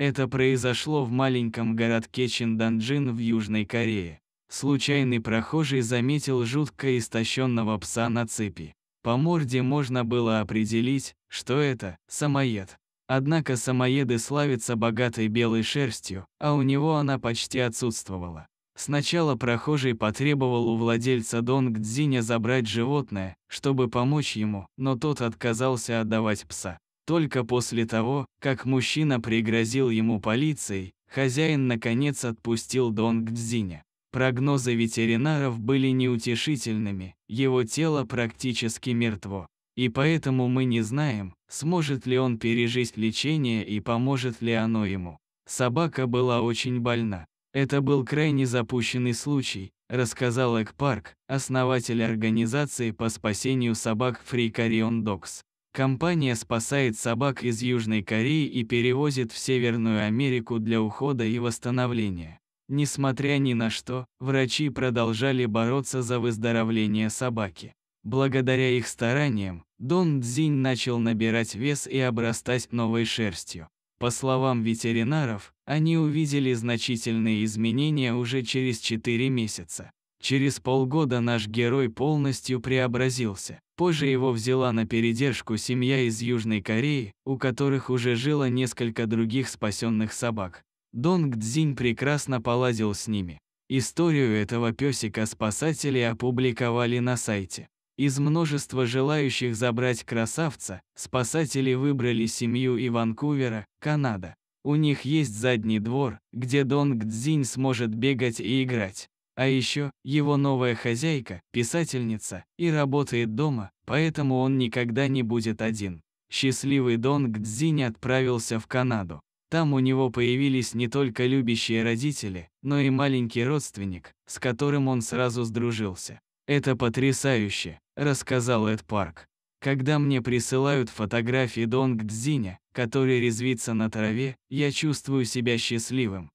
Это произошло в маленьком городке Чинданджин в Южной Корее. Случайный прохожий заметил жутко истощенного пса на цепи. По морде можно было определить, что это – самоед. Однако самоеды славятся богатой белой шерстью, а у него она почти отсутствовала. Сначала прохожий потребовал у владельца Донг Дзиня забрать животное, чтобы помочь ему, но тот отказался отдавать пса. Только после того, как мужчина пригрозил ему полицией, хозяин наконец отпустил Донг Цзиня. Прогнозы ветеринаров были неутешительными, его тело практически мертво. И поэтому мы не знаем, сможет ли он пережить лечение и поможет ли оно ему. Собака была очень больна. Это был крайне запущенный случай, рассказал Эк Парк, основатель организации по спасению собак Free Carrion Dogs. Компания спасает собак из Южной Кореи и перевозит в Северную Америку для ухода и восстановления. Несмотря ни на что, врачи продолжали бороться за выздоровление собаки. Благодаря их стараниям, Дон Дзинь начал набирать вес и обрастать новой шерстью. По словам ветеринаров, они увидели значительные изменения уже через 4 месяца. Через полгода наш герой полностью преобразился. Позже его взяла на передержку семья из Южной Кореи, у которых уже жило несколько других спасенных собак. Донг Дзинь прекрасно полазил с ними. Историю этого песика спасатели опубликовали на сайте. Из множества желающих забрать красавца, спасатели выбрали семью и Ванкувера, Канада. У них есть задний двор, где Донг Дзинь сможет бегать и играть. А еще его новая хозяйка, писательница, и работает дома, поэтому он никогда не будет один. Счастливый Донг Цзинь отправился в Канаду. Там у него появились не только любящие родители, но и маленький родственник, с которым он сразу сдружился. «Это потрясающе», – рассказал Эд Парк. «Когда мне присылают фотографии Донг Цзиня, который резвится на траве, я чувствую себя счастливым.